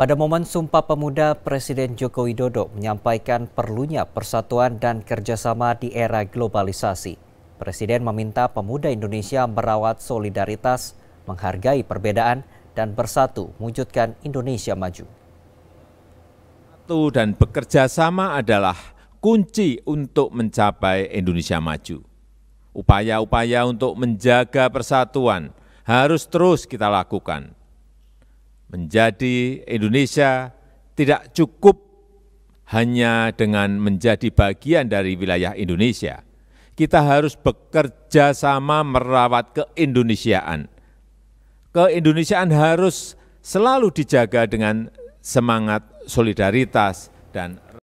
Pada momen Sumpah Pemuda, Presiden Joko Widodo menyampaikan perlunya persatuan dan kerjasama di era globalisasi. Presiden meminta pemuda Indonesia merawat solidaritas, menghargai perbedaan, dan bersatu mewujudkan Indonesia maju. Satu dan bekerja sama adalah kunci untuk mencapai Indonesia maju. Upaya-upaya untuk menjaga persatuan harus terus kita lakukan menjadi Indonesia tidak cukup hanya dengan menjadi bagian dari wilayah Indonesia. Kita harus bekerja sama merawat keindonesiaan. Keindonesiaan harus selalu dijaga dengan semangat solidaritas dan